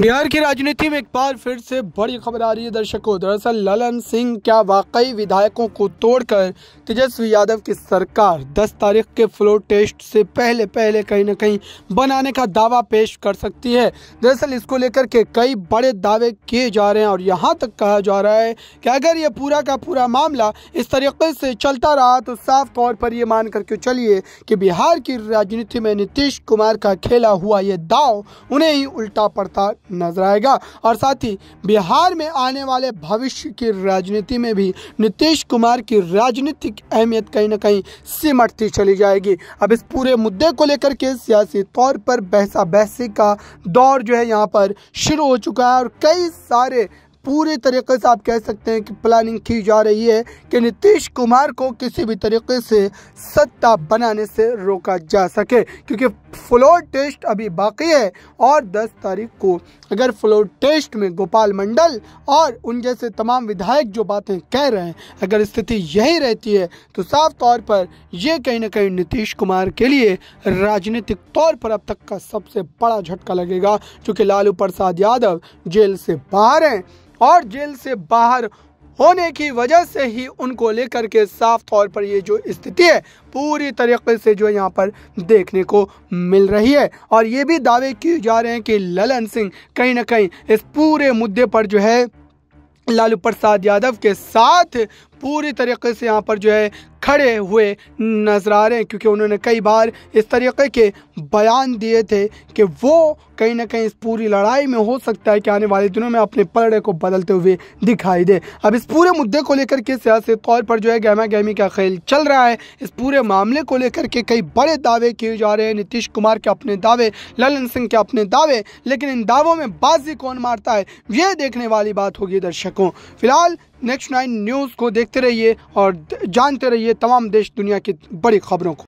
बिहार की राजनीति में एक बार फिर से बड़ी खबर आ रही है दर्शकों दरअसल ललन सिंह क्या वाकई विधायकों को तोड़कर तेजस्वी यादव की सरकार 10 तारीख के फ्लोर टेस्ट से पहले पहले कहीं ना कहीं बनाने का दावा पेश कर सकती है दरअसल इसको लेकर के कई बड़े दावे किए जा रहे हैं और यहाँ तक कहा जा रहा है कि अगर ये पूरा का पूरा मामला इस तरीके से चलता रहा तो साफ तौर पर ये मान करके चलिए कि बिहार की राजनीति में नीतीश कुमार का खेला हुआ ये दाव उन्हें ही उल्टा पड़ता नजर आएगा और साथ ही बिहार में आने वाले भविष्य की राजनीति में भी नीतीश कुमार की राजनीतिक अहमियत कहीं ना कहीं सिमटती चली जाएगी अब इस पूरे मुद्दे को लेकर के सियासी तौर पर बहसा बहसी का दौर जो है यहाँ पर शुरू हो चुका है और कई सारे पूरे तरीके से आप कह सकते हैं कि प्लानिंग की जा रही है कि नीतीश कुमार को किसी भी तरीके से सत्ता बनाने से रोका जा सके क्योंकि फ्लोर टेस्ट अभी बाकी है और 10 तारीख को अगर फ्लोर टेस्ट में गोपाल मंडल और उन जैसे तमाम विधायक जो बातें कह रहे हैं अगर स्थिति यही रहती है तो साफ तौर पर यह कहीं ना कहीं नीतीश कुमार के लिए राजनीतिक तौर पर अब तक का सबसे बड़ा झटका लगेगा क्योंकि लालू प्रसाद यादव जेल से बाहर हैं और जेल से बाहर होने की वजह से ही उनको लेकर के साफ तौर पर ये जो स्थिति है पूरी तरीके से जो यहाँ पर देखने को मिल रही है और ये भी दावे किए जा रहे हैं कि ललन सिंह कहीं ना कहीं इस पूरे मुद्दे पर जो है लालू प्रसाद यादव के साथ पूरी तरीके से यहाँ पर जो है खड़े हुए नजर आ रहे हैं क्योंकि उन्होंने कई बार इस तरीके के बयान दिए थे कि वो कहीं ना कहीं इस पूरी लड़ाई में हो सकता है कि आने वाले दिनों में अपने पलड़े को बदलते हुए दिखाई दे अब इस पूरे मुद्दे को लेकर के सियासी तौर पर जो है गहमा गहमी का खेल चल रहा है इस पूरे मामले को लेकर के कई बड़े दावे किए जा रहे हैं नीतीश कुमार के अपने दावे ललन सिंह के अपने दावे लेकिन इन दावों में बाजी कौन मारता है ये देखने वाली बात होगी दर्शकों फिलहाल नेक्स्ट नाइन न्यूज़ को देखते रहिए और जानते रहिए तमाम देश दुनिया की बड़ी खबरों को